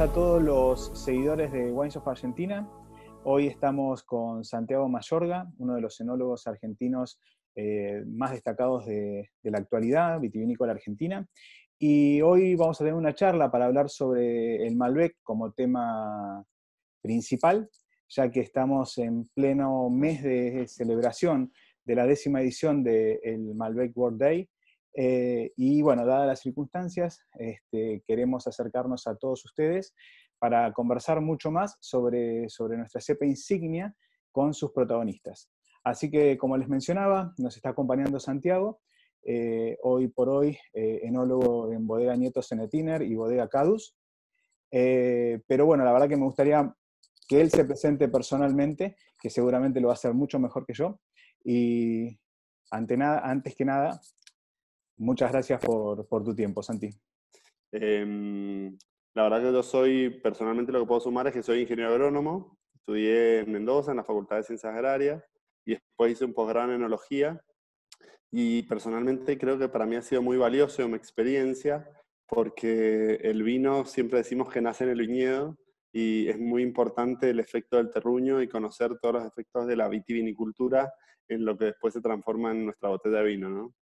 a todos los seguidores de Wines of Argentina. Hoy estamos con Santiago Mayorga, uno de los cenólogos argentinos eh, más destacados de, la actualidad, vitivinícola argentina. Y hoy vamos a tener una charla para hablar sobre el Malbec como tema principal, ya que estamos en pleno mes de celebración de la décima edición del Malbec World Day, eh, y bueno, dadas las circunstancias, este, queremos acercarnos a todos ustedes para conversar mucho más sobre, sobre nuestra cepa insignia con sus protagonistas. Así que, como les mencionaba, nos está acompañando Santiago, eh, hoy por hoy eh, enólogo en Bodega Nieto Senetiner y Bodega Cadus. pero bueno, la verdad que me gustaría que él se presente personalmente, que seguramente lo va a hacer mucho mejor que yo. Y ante nada, antes que nada, Muchas gracias por, tu tiempo, Santi. Em, la verdad que yo soy, personalmente lo que puedo sumar es que soy ingeniero agrónomo, estudié en Mendoza, en la Facultad de Ciencias Agrarias, y después hice un posgrado en enología. Y personalmente creo que para mí ha sido muy valioso mi experiencia, porque el vino siempre decimos que nace en el viñedo, y es muy importante el efecto del terruño y conocer todos los efectos de la vitivinicultura en lo que después se transforma en nuestra botella de vino, ¿no?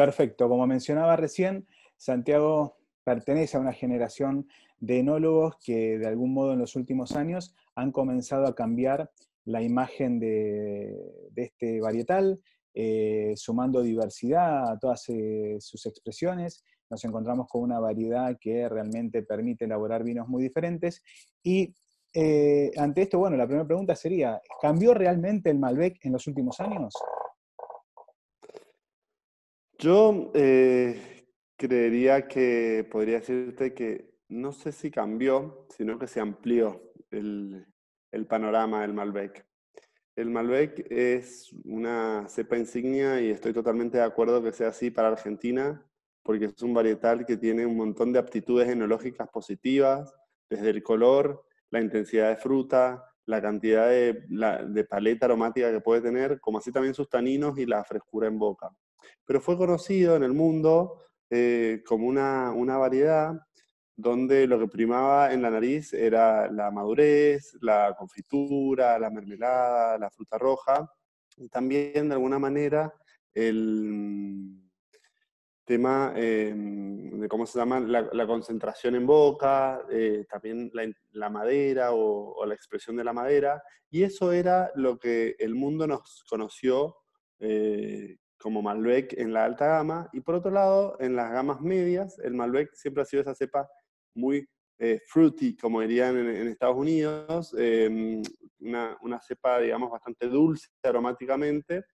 Perfecto, como mencionaba recién, Santiago pertenece a una generación de enólogos que de algún modo en los últimos años han comenzado a cambiar la imagen de, este varietal, eh, sumando diversidad a todas eh, sus expresiones. Nos encontramos con una variedad que realmente permite elaborar vinos muy diferentes. Y eh, ante esto, bueno, la primera pregunta sería, ¿cambió realmente el Malbec en los últimos años? Yo eh, creería que podría decirte que no sé si cambió, sino que se amplió el, panorama del Malbec. El Malbec es una cepa insignia y estoy totalmente de acuerdo que sea así para Argentina, porque es un varietal que tiene un montón de aptitudes enológicas positivas, desde el color, la intensidad de fruta, la cantidad de, de paleta aromática que puede tener, como así también sus taninos y la frescura en boca pero fue conocido en el mundo eh, como una, variedad donde lo que primaba en la nariz era la madurez, la confitura, la mermelada, la fruta roja, y también de alguna manera el tema em, de cómo se llama la, concentración en boca, eh, también la, madera o, la expresión de la madera, y eso era lo que el mundo nos conoció eh, como Malbec en la alta gama, y por otro lado, en las gamas medias, el Malbec siempre ha sido esa cepa muy eh, fruity, como dirían en, Estados Unidos, em, una, una, cepa, digamos, bastante dulce aromáticamente,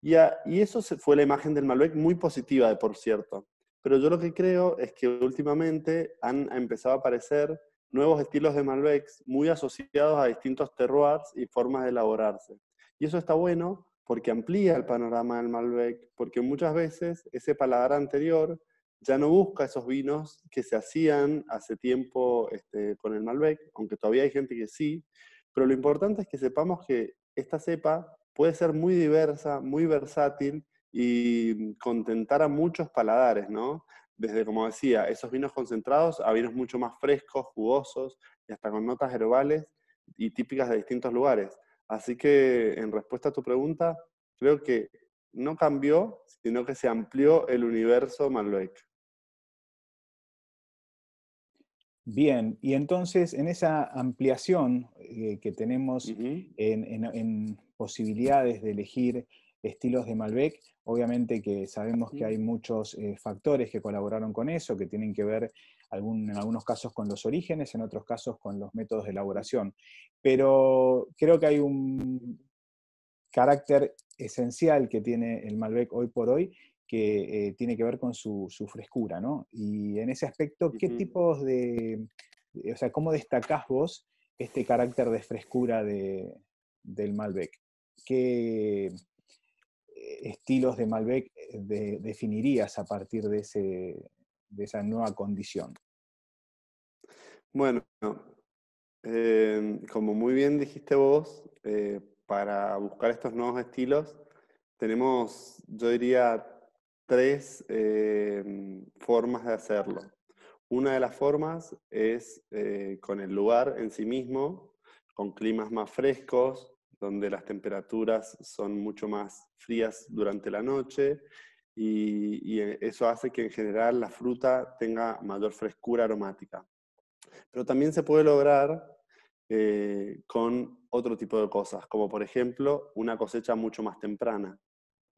y, y eso fue la imagen del Malbec, muy positiva, de por cierto. Pero yo lo que creo es que últimamente han empezado a aparecer nuevos estilos de Malbecs muy asociados a distintos terroirs y formas de elaborarse. Y eso está bueno porque amplía el panorama del Malbec, porque muchas veces ese paladar anterior ya no busca esos vinos que se hacían hace tiempo este, con el Malbec, aunque todavía hay gente que sí, pero lo importante es que sepamos que esta cepa puede ser muy diversa, muy versátil y contentar a muchos paladares, ¿no? Desde, como decía, esos vinos concentrados a vinos mucho más frescos, jugosos y hasta con notas herbales y típicas de distintos lugares. Así que en respuesta a tu pregunta, creo que no cambió, sino que se amplió el universo Malbec. Bien, y entonces en esa ampliación eh, que tenemos en, posibilidades de elegir estilos de Malbec, obviamente que sabemos que hay muchos eh, factores que colaboraron con eso, que tienen que ver en algunos casos con los orígenes, en otros casos con los métodos de elaboración. Pero creo que hay un carácter esencial que tiene el Malbec hoy por hoy, que eh, tiene que ver con su, frescura, Y en ese aspecto, ¿qué tipos de, o sea, cómo destacás vos este carácter de frescura del Malbec? ¿Qué eh, estilos de Malbec eh, definirías a partir de esa nueva condición? Bueno, em, como muy bien dijiste vos, eh, para buscar estos nuevos estilos tenemos, yo diría, tres em, formas de hacerlo. Una de las formas es eh, con el lugar en sí mismo, con climas más frescos, donde las temperaturas son mucho más frías durante la noche y, eso hace que en general la fruta tenga mayor frescura aromática pero también se puede lograr eh, con otro tipo de cosas, como por ejemplo una cosecha mucho más temprana,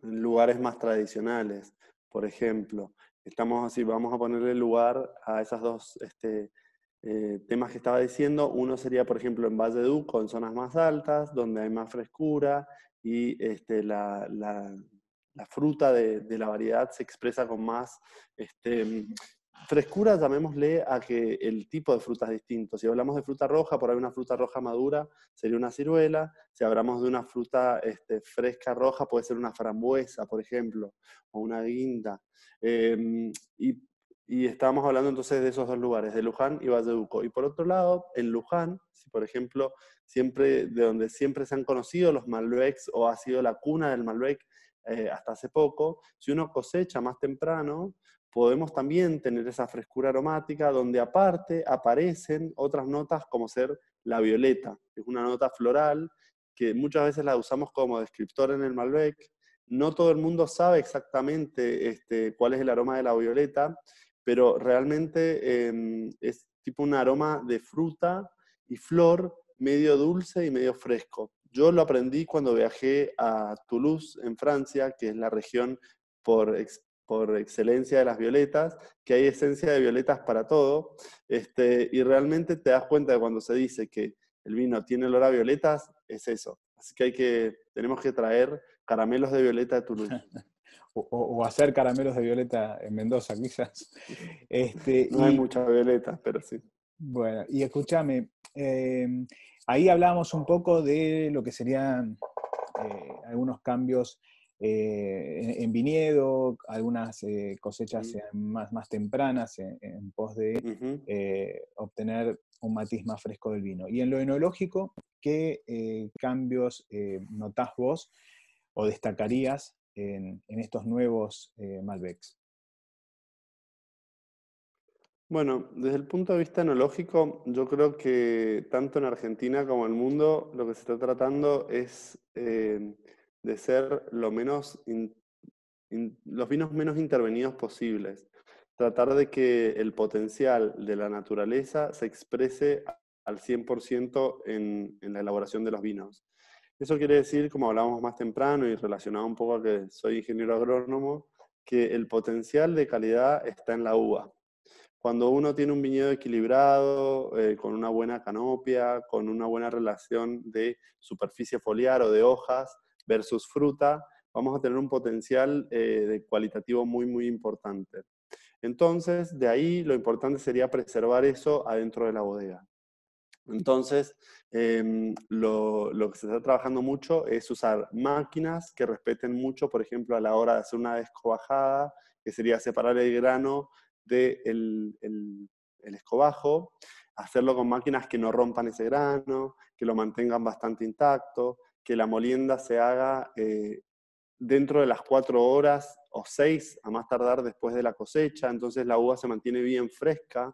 en lugares más tradicionales, por ejemplo. Estamos así, vamos a ponerle lugar a esos dos este, eh, temas que estaba diciendo. Uno sería, por ejemplo, en Valle Duco, en zonas más altas, donde hay más frescura y este, la, fruta de, la variedad se expresa con más este, frescura, llamémosle a que el tipo de fruta es distinto. Si hablamos de fruta roja, por ahí una fruta roja madura sería una ciruela. Si hablamos de una fruta este, fresca roja, puede ser una frambuesa, por ejemplo, o una guinda. Em, y, estábamos hablando entonces de esos dos lugares, de Luján y Uco. Y por otro lado, en Luján, si por ejemplo, siempre, de donde siempre se han conocido los Malbecs o ha sido la cuna del Malbec eh, hasta hace poco, si uno cosecha más temprano, podemos también tener esa frescura aromática donde aparte aparecen otras notas como ser la violeta, es una nota floral que muchas veces la usamos como descriptor en el Malbec. No todo el mundo sabe exactamente este, cuál es el aroma de la violeta, pero realmente em, es tipo un aroma de fruta y flor medio dulce y medio fresco. Yo lo aprendí cuando viajé a Toulouse, en Francia, que es la región por, por excelencia de las violetas, que hay esencia de violetas para todo, este, y realmente te das cuenta de cuando se dice que el vino tiene olor a violetas, es eso. Así que, hay que tenemos que traer caramelos de violeta de Toulouse. o, hacer caramelos de violeta en Mendoza, quizás. Este, no hay muchas violetas, pero sí. Bueno, y escúchame, em, ahí hablábamos un poco de lo que serían eh, algunos cambios eh, en, viñedo, algunas eh, cosechas más, más tempranas eh, en, pos de obtener un matiz más fresco del vino. Y en lo enológico, ¿qué cambios notás vos o destacarías en, en estos nuevos Malbecs? Bueno, desde el punto de vista enológico, yo creo que tanto en Argentina como en el mundo lo que se está tratando es de ser lo menos los vinos menos intervenidos posibles. Tratar de que el potencial de la naturaleza se exprese al 100% en, en la elaboración de los vinos. Eso quiere decir, como hablábamos más temprano y relacionado un poco a que soy ingeniero agrónomo, que el potencial de calidad está en la uva. Cuando uno tiene un viñedo equilibrado, eh, con una buena canopia, con una buena relación de superficie foliar o de hojas, versus fruta, vamos a tener un potencial eh, de cualitativo muy, muy importante. Entonces, de ahí lo importante sería preservar eso adentro de la bodega. Entonces, em, lo, que se está trabajando mucho es usar máquinas que respeten mucho, por ejemplo, a la hora de hacer una descobajada, que sería separar el grano del de el, escobajo, hacerlo con máquinas que no rompan ese grano, que lo mantengan bastante intacto, que la molienda se haga eh, dentro de las cuatro horas o seis, a más tardar después de la cosecha, entonces la uva se mantiene bien fresca.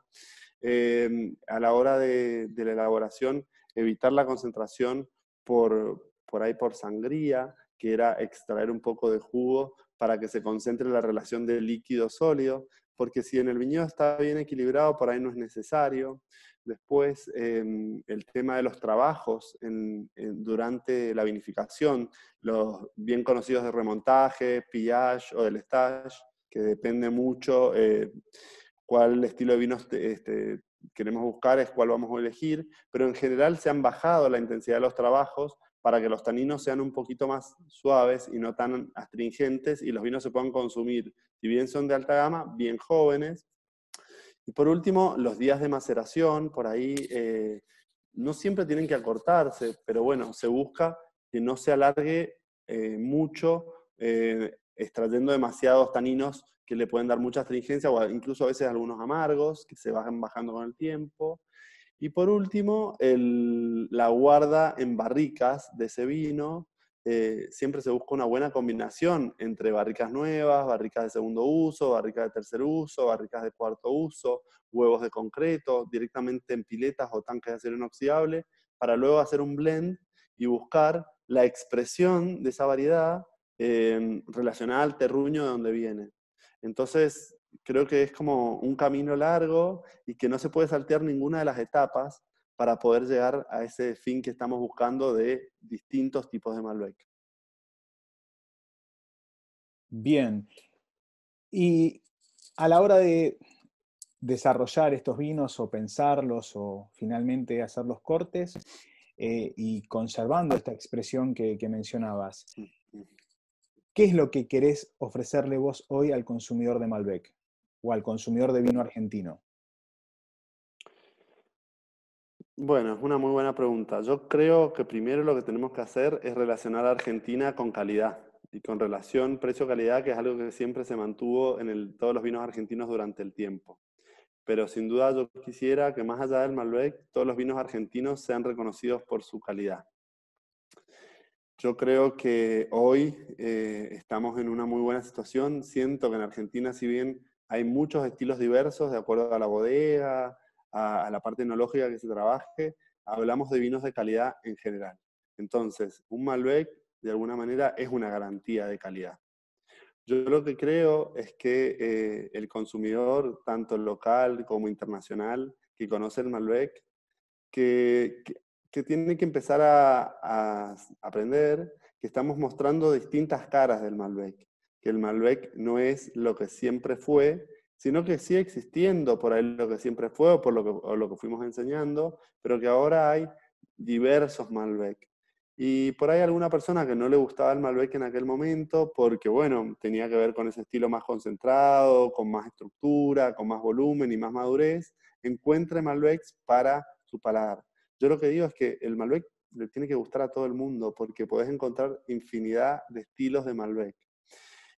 Em, a la hora de, la elaboración, evitar la concentración por, por ahí por sangría, que era extraer un poco de jugo para que se concentre la relación de líquido-sólido, porque si en el viñedo está bien equilibrado, por ahí no es necesario. Después, em, el tema de los trabajos durante la vinificación, los bien conocidos de remontaje, pillage o del stage, que depende mucho eh, cuál estilo de vinos este, queremos buscar, es cuál vamos a elegir, pero en general se han bajado la intensidad de los trabajos para que los taninos sean un poquito más suaves y no tan astringentes y los vinos se puedan consumir, si bien son de alta gama, bien jóvenes y por último, los días de maceración, por ahí eh, no siempre tienen que acortarse, pero bueno, se busca que no se alargue eh, mucho eh, extrayendo demasiados taninos que le pueden dar mucha astringencia o incluso a veces algunos amargos que se van bajando con el tiempo. Y por último, la guarda en barricas de ese vino, eh, siempre se busca una buena combinación entre barricas nuevas, barricas de segundo uso, barricas de tercer uso, barricas de cuarto uso, huevos de concreto, directamente en piletas o tanques de acero inoxidable, para luego hacer un blend y buscar la expresión de esa variedad eh, relacionada al terruño de donde viene. Entonces, creo que es como un camino largo y que no se puede saltear ninguna de las etapas, para poder llegar a ese fin que estamos buscando de distintos tipos de Malbec. Bien. Y a la hora de desarrollar estos vinos o pensarlos o finalmente hacer los cortes eh, y conservando esta expresión que, que mencionabas, mm, mm. ¿qué es lo que querés ofrecerle vos hoy al consumidor de Malbec o al consumidor de vino argentino? Bueno, es una muy buena pregunta. Yo creo que primero lo que tenemos que hacer es relacionar a Argentina con calidad y con relación precio-calidad, que es algo que siempre se mantuvo en todos los vinos argentinos durante el tiempo. Pero sin duda yo quisiera que más allá del Malbec, todos los vinos argentinos sean reconocidos por su calidad. Yo creo que hoy eh, estamos en una muy buena situación. Siento que en Argentina, si bien hay muchos estilos diversos de acuerdo a la bodega, a, la parte tecnológica que se trabaje, hablamos de vinos de calidad en general. Entonces, un Malbec, de alguna manera, es una garantía de calidad. Yo lo que creo es que eh, el consumidor, tanto local como internacional, que conoce el Malbec, que, que, tiene que empezar a, aprender que estamos mostrando distintas caras del Malbec, que el Malbec no es lo que siempre fue sino que sigue existiendo por ahí lo que siempre fue o por lo que, fuimos enseñando, pero que ahora hay diversos Malbec. Y por ahí alguna persona que no le gustaba el Malbec en aquel momento, porque bueno, tenía que ver con ese estilo más concentrado, con más estructura, con más volumen y más madurez, encuentre Malbec para su paladar. Yo lo que digo es que el Malbec le tiene que gustar a todo el mundo, porque podés encontrar infinidad de estilos de Malbec.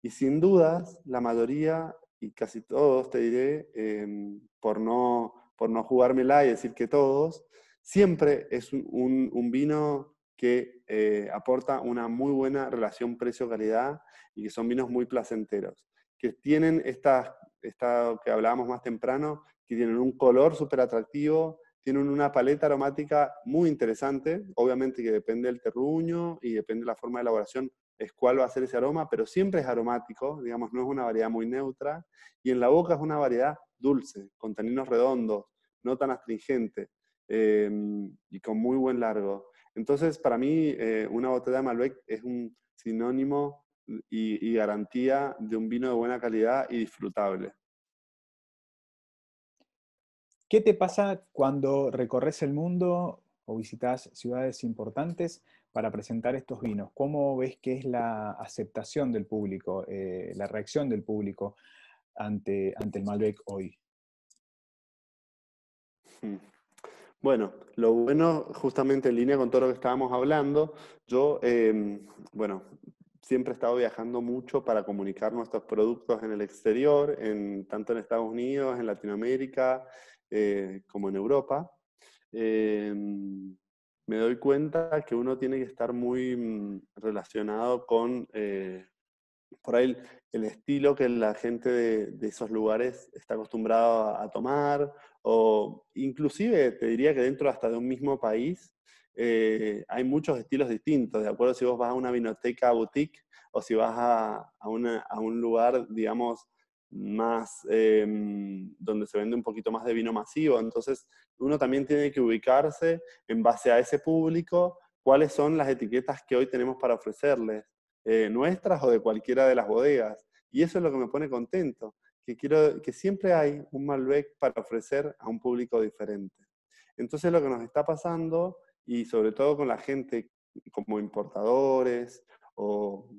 Y sin dudas, la mayoría y casi todos, te diré, em, por, no, por no jugármela y decir que todos, siempre es un, vino que eh, aporta una muy buena relación precio-calidad y que son vinos muy placenteros, que tienen estas esta que hablábamos más temprano, que tienen un color súper atractivo, tienen una paleta aromática muy interesante, obviamente que depende del terruño y depende de la forma de elaboración, es cuál va a ser ese aroma, pero siempre es aromático, digamos, no es una variedad muy neutra, y en la boca es una variedad dulce, con taninos redondos, no tan astringente em, y con muy buen largo. Entonces, para mí, eh, una botella de Malbec es un sinónimo y garantía de un vino de buena calidad y disfrutable. ¿Qué te pasa cuando recorres el mundo o visitas ciudades importantes? para presentar estos vinos? ¿Cómo ves que es la aceptación del público, eh, la reacción del público ante, ante el Malbec hoy? Hmm. Bueno, lo bueno, justamente en línea con todo lo que estábamos hablando, yo, em, bueno, siempre he estado viajando mucho para comunicar nuestros productos en el exterior, en, tanto en Estados Unidos, en Latinoamérica, eh, como en Europa. Em, me doy cuenta que uno tiene que estar muy mm, relacionado con, eh, por ahí, el, estilo que la gente de, esos lugares está acostumbrada a tomar, o inclusive te diría que dentro hasta de un mismo país eh, hay muchos estilos distintos, de acuerdo si vos vas a una vinoteca boutique o si vas a, a un lugar, digamos, más, em, donde se vende un poquito más de vino masivo. Entonces, uno también tiene que ubicarse en base a ese público, cuáles son las etiquetas que hoy tenemos para ofrecerles, eh, nuestras o de cualquiera de las bodegas. Y eso es lo que me pone contento, que, quiero, que siempre hay un Malbec para ofrecer a un público diferente. Entonces, lo que nos está pasando, y sobre todo con la gente como importadores o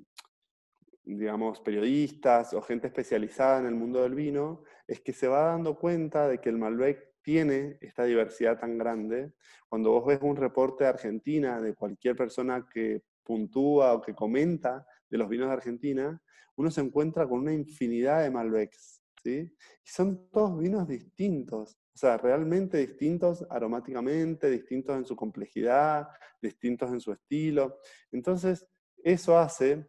digamos, periodistas o gente especializada en el mundo del vino, es que se va dando cuenta de que el Malbec tiene esta diversidad tan grande. Cuando vos ves un reporte de Argentina, de cualquier persona que puntúa o que comenta de los vinos de Argentina, uno se encuentra con una infinidad de Malbecs, ¿sí? Y son todos vinos distintos, o sea, realmente distintos aromáticamente, distintos en su complejidad, distintos en su estilo. Entonces, eso hace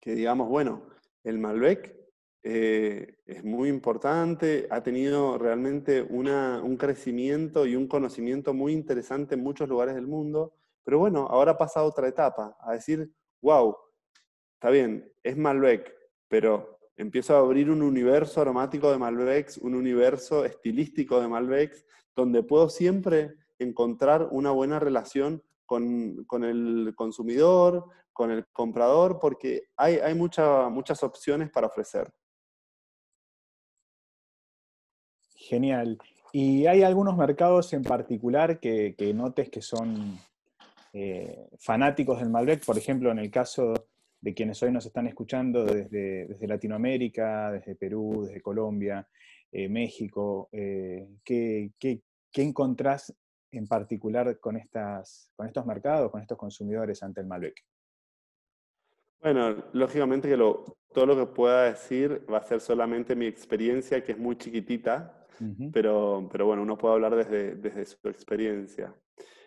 que digamos, bueno, el Malbec eh, es muy importante, ha tenido realmente un crecimiento y un conocimiento muy interesante en muchos lugares del mundo, pero bueno, ahora pasa otra etapa, a decir, wow, está bien, es Malbec, pero empiezo a abrir un universo aromático de Malbecs, un universo estilístico de Malbecs, donde puedo siempre encontrar una buena relación con, el consumidor, con el comprador, porque hay, muchas opciones para ofrecer. Genial. ¿Y hay algunos mercados en particular que, notes que son eh, fanáticos del Malbec? Por ejemplo, en el caso de quienes hoy nos están escuchando desde, Latinoamérica, desde Perú, desde Colombia, eh, México, eh, ¿qué, qué, qué encontrás en particular con, estas, con estos mercados, con estos consumidores ante el Malbec? Bueno, lógicamente que lo, todo lo que pueda decir va a ser solamente mi experiencia, que es muy chiquitita, pero, pero bueno, uno puede hablar desde, desde su experiencia.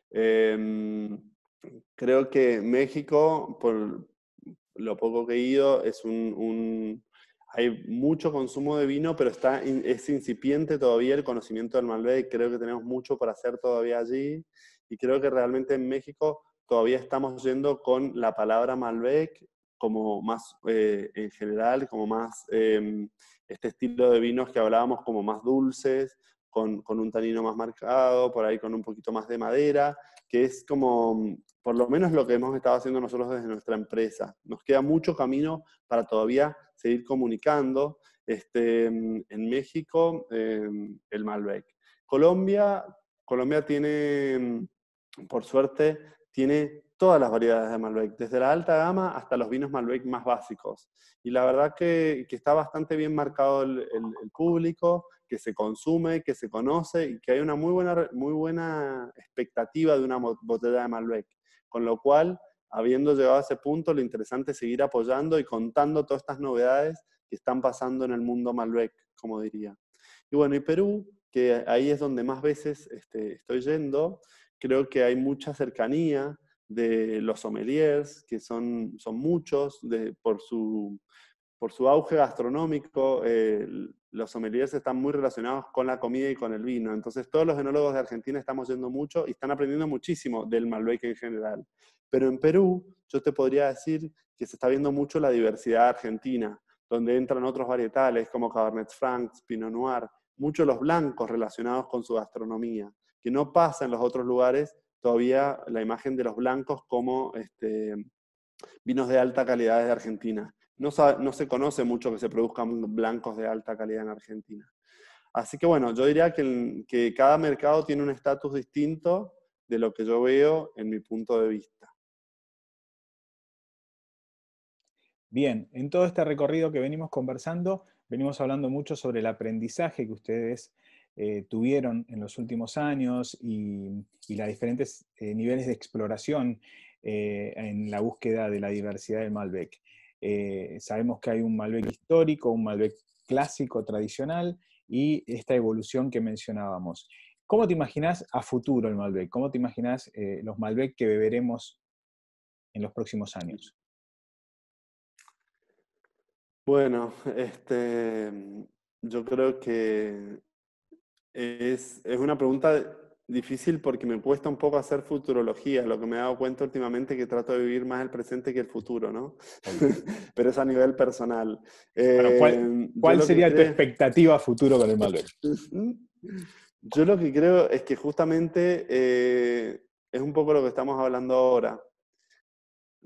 Em, creo que México, por lo poco que he ido, es un, hay mucho consumo de vino, pero está, es incipiente todavía el conocimiento del Malbec. Creo que tenemos mucho por hacer todavía allí. Y creo que realmente en México todavía estamos yendo con la palabra Malbec como más eh, en general, como más em, este estilo de vinos que hablábamos, como más dulces, con, un tanino más marcado, por ahí con un poquito más de madera, que es como, por lo menos lo que hemos estado haciendo nosotros desde nuestra empresa. Nos queda mucho camino para todavía seguir comunicando este, en México em, el Malbec. Colombia, Colombia tiene, por suerte, tiene todas las variedades de Malbec, desde la alta gama hasta los vinos Malbec más básicos. Y la verdad que, está bastante bien marcado el, público, que se consume, que se conoce y que hay una muy buena, muy buena expectativa de una botella de Malbec. Con lo cual, habiendo llegado a ese punto, lo interesante es seguir apoyando y contando todas estas novedades que están pasando en el mundo Malbec, como diría. Y bueno, y Perú, que ahí es donde más veces este, estoy yendo, creo que hay mucha cercanía de los sommeliers, que son, son muchos, por su por su auge gastronómico, eh, los sommeliers están muy relacionados con la comida y con el vino. Entonces, todos los enólogos de Argentina estamos yendo mucho y están aprendiendo muchísimo del Malbec en general. Pero en Perú, yo te podría decir que se está viendo mucho la diversidad argentina, donde entran otros varietales como Cabernet Franc, Pinot Noir, muchos los blancos relacionados con su gastronomía, que no pasa en los otros lugares todavía la imagen de los blancos como este, vinos de alta calidad de Argentina no, se conoce mucho que se produzcan blancos de alta calidad en Argentina. Así que bueno, yo diría que, cada mercado tiene un estatus distinto de lo que yo veo en mi punto de vista. Bien, en todo este recorrido que venimos conversando, venimos hablando mucho sobre el aprendizaje que ustedes eh, tuvieron en los últimos años y, los diferentes eh, niveles de exploración eh, en la búsqueda de la diversidad del Malbec. Eh, sabemos que hay un Malbec histórico, un Malbec clásico, tradicional, y esta evolución que mencionábamos. ¿Cómo te imaginas a futuro el Malbec? ¿Cómo te imaginas eh, los Malbec que beberemos en los próximos años? Bueno, este, yo creo que es, es una pregunta difícil porque me cuesta un poco hacer futurología, lo que me he dado cuenta últimamente que trato de vivir más el presente que el futuro, ¿no? Pero es a nivel personal. ¿Cuál, eh, sería tu expectativa futuro con el Malbec? Yo lo que creo es que justamente eh, es un poco lo que estamos hablando ahora.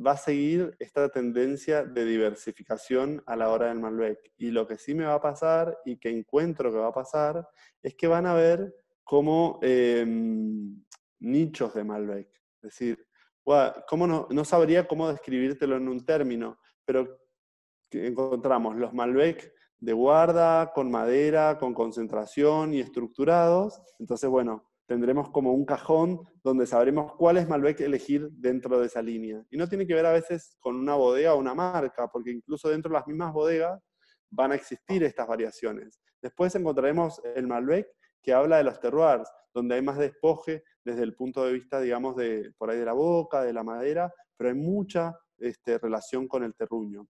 Va a seguir esta tendencia de diversificación a la hora del Malbec. Y lo que sí me va a pasar y que encuentro que va a pasar es que van a haber como em, nichos de Malbec. Es decir, no, no, sabría cómo describírtelo en un término, pero encontramos los Malbec de guarda, con madera, con concentración y estructurados. Entonces, bueno, tendremos como un cajón donde sabremos cuál es Malbec elegir dentro de esa línea. Y no tiene que ver a veces con una bodega o una marca, porque incluso dentro de las mismas bodegas van a existir estas variaciones. Después encontraremos el Malbec que habla de los terroirs, donde hay más despoje desde el punto de vista, digamos, de, por ahí de la boca, de la madera, pero hay mucha este, relación con el terruño.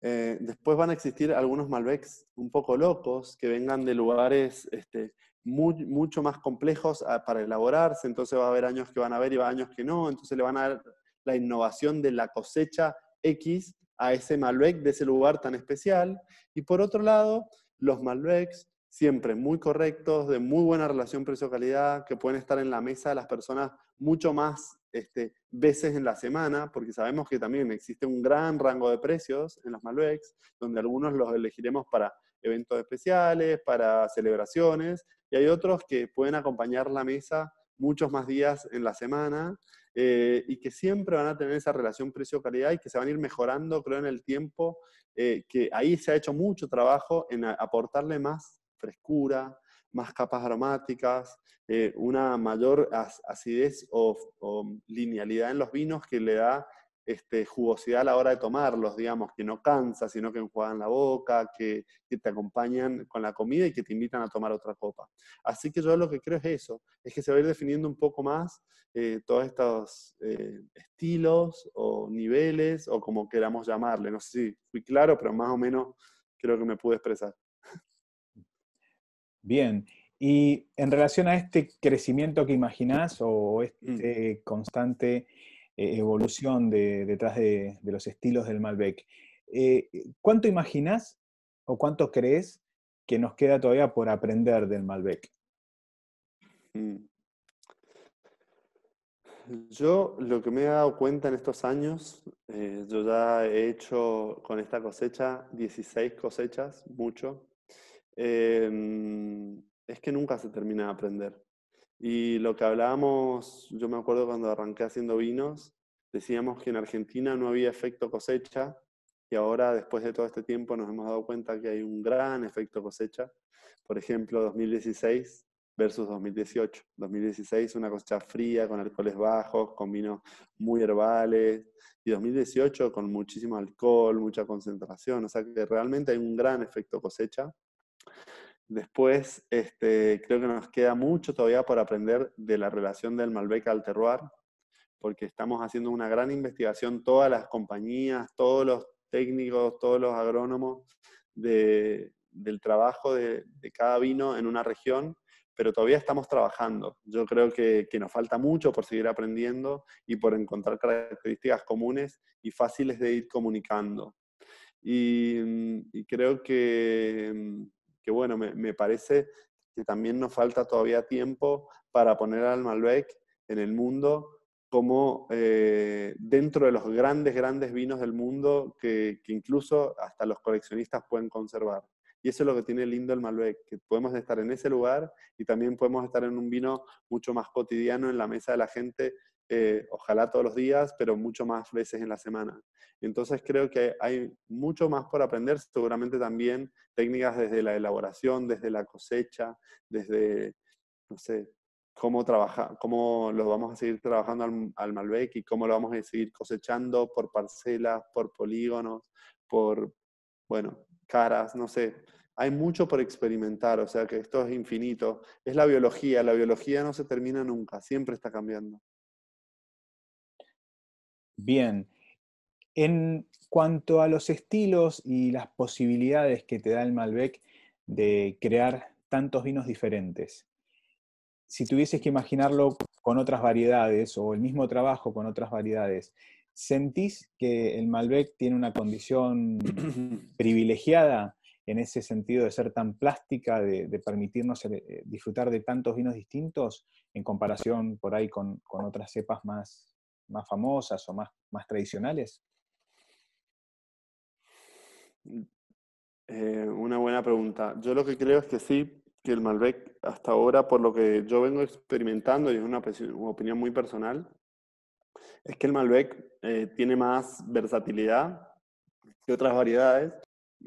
Eh, después van a existir algunos Malbecs un poco locos que vengan de lugares este, muy, mucho más complejos ah, para elaborarse, entonces va a haber años que van a haber y va a años que no, entonces le van a dar la innovación de la cosecha X a ese Malbec de ese lugar tan especial. Y por otro lado, los Malbecs siempre muy correctos, de muy buena relación precio-calidad, que pueden estar en la mesa de las personas mucho más este, veces en la semana, porque sabemos que también existe un gran rango de precios en las Malbecs, donde algunos los elegiremos para eventos especiales, para celebraciones, y hay otros que pueden acompañar la mesa muchos más días en la semana eh, y que siempre van a tener esa relación precio-calidad y que se van a ir mejorando, creo, en el tiempo, eh, que ahí se ha hecho mucho trabajo en aportarle más frescura, más capas aromáticas, eh, una mayor acidez o, linealidad en los vinos que le da este, jugosidad a la hora de tomarlos, digamos, que no cansa, sino que enjuagan la boca, que, te acompañan con la comida y que te invitan a tomar otra copa. Así que yo lo que creo es eso, es que se va a ir definiendo un poco más eh, todos estos eh, estilos o niveles o como queramos llamarle. No sé si fui claro, pero más o menos creo que me pude expresar. Bien, y en relación a este crecimiento que imaginás o mm. esta constante eh, evolución detrás de, los estilos del Malbec, eh, ¿cuánto imaginás o cuánto crees que nos queda todavía por aprender del Malbec? Mm. Yo lo que me he dado cuenta en estos años, eh, yo ya he hecho con esta cosecha 16 cosechas, mucho, Em, es que nunca se termina de aprender. Y lo que hablábamos, yo me acuerdo cuando arranqué haciendo vinos, decíamos que en Argentina no había efecto cosecha y ahora después de todo este tiempo nos hemos dado cuenta que hay un gran efecto cosecha. Por ejemplo, 2016 versus 2018. 2016 una cosecha fría, con alcoholes bajos, con vinos muy herbales, y 2018 con muchísimo alcohol, mucha concentración. O sea que realmente hay un gran efecto cosecha Después, este, creo que nos queda mucho todavía por aprender de la relación del Malbec al terroir, porque estamos haciendo una gran investigación, todas las compañías, todos los técnicos, todos los agrónomos, del trabajo de, cada vino en una región, pero todavía estamos trabajando. Yo creo que, nos falta mucho por seguir aprendiendo y por encontrar características comunes y fáciles de ir comunicando. Y, y creo que que bueno, me, parece que también nos falta todavía tiempo para poner al Malbec en el mundo como eh, dentro de los grandes, grandes vinos del mundo que, que, incluso hasta los coleccionistas pueden conservar. Y eso es lo que tiene lindo el Malbec, que podemos estar en ese lugar y también podemos estar en un vino mucho más cotidiano en la mesa de la gente eh, ojalá todos los días, pero mucho más veces en la semana. Entonces creo que hay mucho más por aprender, seguramente también técnicas desde la elaboración, desde la cosecha, desde, no sé, cómo, trabajar, cómo lo vamos a seguir trabajando al, Malbec y cómo lo vamos a seguir cosechando por parcelas, por polígonos, por, bueno, caras, no sé. Hay mucho por experimentar, o sea que esto es infinito. Es la biología, la biología no se termina nunca, siempre está cambiando. Bien, en cuanto a los estilos y las posibilidades que te da el Malbec de crear tantos vinos diferentes, si tuvieses que imaginarlo con otras variedades o el mismo trabajo con otras variedades, ¿sentís que el Malbec tiene una condición privilegiada en ese sentido de ser tan plástica, de, permitirnos eh, eh, disfrutar de tantos vinos distintos en comparación por ahí con otras cepas más, más famosas o más, más tradicionales? Mm, eh, una buena pregunta. Yo lo que creo es que sí, que el Malbec hasta ahora, por lo que yo vengo experimentando, y es una opinión muy personal, es que el Malbec eh, tiene más versatilidad que otras variedades.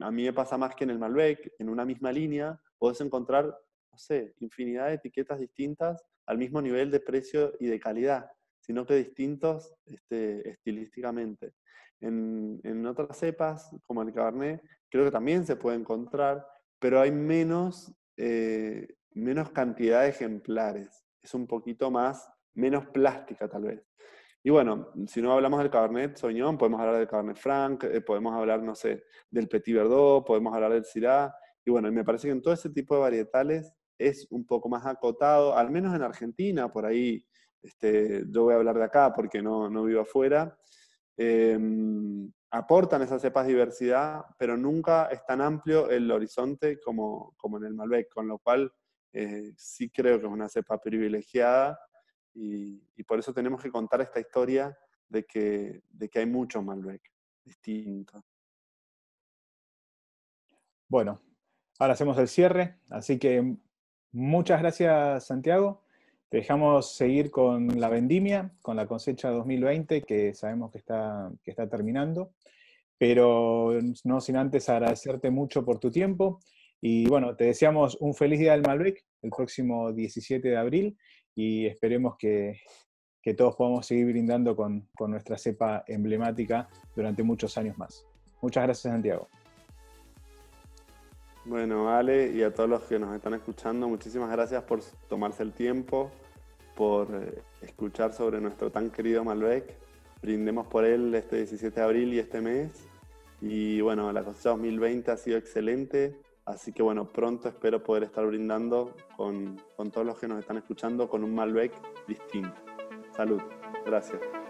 A mí me pasa más que en el Malbec, en una misma línea, puedes encontrar, no sé, infinidad de etiquetas distintas al mismo nivel de precio y de calidad sino que distintos este, estilísticamente. En, otras cepas, como el Cabernet, creo que también se puede encontrar, pero hay menos, eh, menos cantidad de ejemplares. Es un poquito más, menos plástica tal vez. Y bueno, si no hablamos del Cabernet soñón podemos hablar del Cabernet Franc, eh, podemos hablar, no sé, del Petit Verdot, podemos hablar del Syrah. Y bueno, me parece que en todo ese tipo de varietales es un poco más acotado, al menos en Argentina, por ahí este, yo voy a hablar de acá porque no, vivo afuera. Em, aportan esas cepas diversidad, pero nunca es tan amplio el horizonte como, en el Malbec, con lo cual eh, sí creo que es una cepa privilegiada y, por eso tenemos que contar esta historia de que, de que hay muchos Malbec distintos. Bueno, ahora hacemos el cierre, así que muchas gracias Santiago te dejamos seguir con la vendimia, con la cosecha 2020 que sabemos que está, que está terminando, pero no sin antes agradecerte mucho por tu tiempo y bueno, te deseamos un feliz día del Malbec el próximo 17 de abril y esperemos que, todos podamos seguir brindando con, con nuestra cepa emblemática durante muchos años más. Muchas gracias Santiago. Bueno, Ale, y a todos los que nos están escuchando, muchísimas gracias por tomarse el tiempo, por eh, escuchar sobre nuestro tan querido Malbec. Brindemos por él este 17 de abril y este mes. Y bueno, la cosecha 2020 ha sido excelente, así que bueno, pronto espero poder estar brindando con, con todos los que nos están escuchando con un Malbec distinto. Salud, gracias.